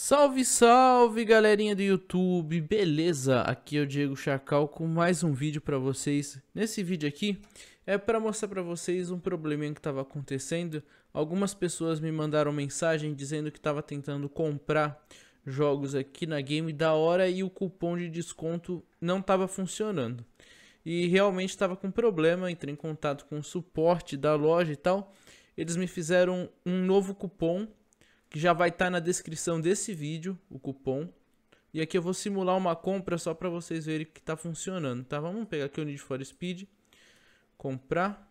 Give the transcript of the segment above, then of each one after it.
Salve, salve, galerinha do YouTube, beleza? Aqui é o Diego Chacal com mais um vídeo para vocês. Nesse vídeo aqui é para mostrar para vocês um probleminha que estava acontecendo. Algumas pessoas me mandaram mensagem dizendo que estava tentando comprar jogos aqui na Game da hora e o cupom de desconto não estava funcionando. E realmente estava com problema, entrei em contato com o suporte da loja e tal. Eles me fizeram um novo cupom que já vai estar tá na descrição desse vídeo, o cupom. E aqui eu vou simular uma compra só para vocês verem que está funcionando, tá? Vamos pegar aqui o Need for Speed, comprar,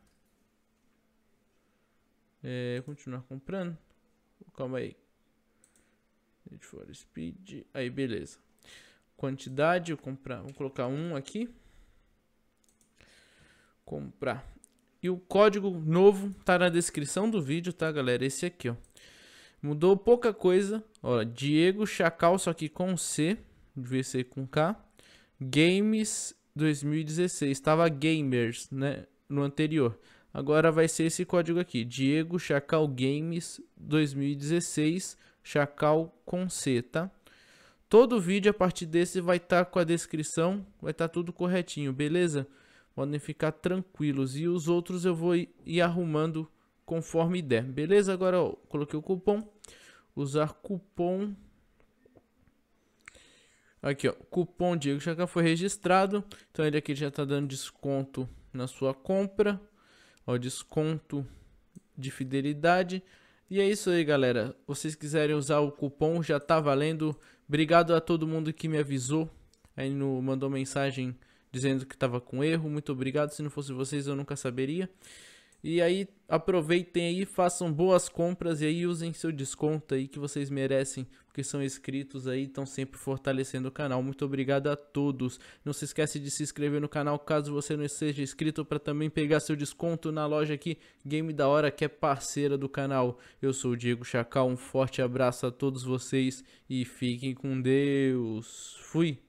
é, continuar comprando, calma aí, Need for Speed, aí beleza. Quantidade, eu comprar, vou colocar um aqui, comprar. E o código novo tá na descrição do vídeo, tá galera? Esse aqui, ó. Mudou pouca coisa. Ó, Diego Chacal, só que com C. Devia ser com K. Games 2016. Estava Gamers, né? No anterior. Agora vai ser esse código aqui. Diego Chacal Games 2016. Chacal com C, tá? Todo vídeo a partir desse vai estar tá com a descrição, vai estar tá tudo corretinho, beleza? Podem ficar tranquilos. E os outros eu vou ir arrumando conforme der. Beleza? Agora coloquei o cupom. Usar cupom. Aqui, ó. Cupom Diego já foi registrado. Então ele aqui já está dando desconto na sua compra. Ó, desconto de fidelidade. E é isso aí, galera. Vocês quiserem usar o cupom, já tá valendo. Obrigado a todo mundo que me avisou. Aí no, mandou mensagem dizendo que estava com erro. Muito obrigado. Se não fosse vocês, eu nunca saberia. E aí aproveitem aí, façam boas compras e aí usem seu desconto aí que vocês merecem, porque são inscritos aí, estão sempre fortalecendo o canal. Muito obrigado a todos. Não se esquece de se inscrever no canal caso você não seja inscrito para também pegar seu desconto na loja aqui Game da Hora, que é parceira do canal. Eu sou o Diego Chacal, um forte abraço a todos vocês e fiquem com Deus. Fui.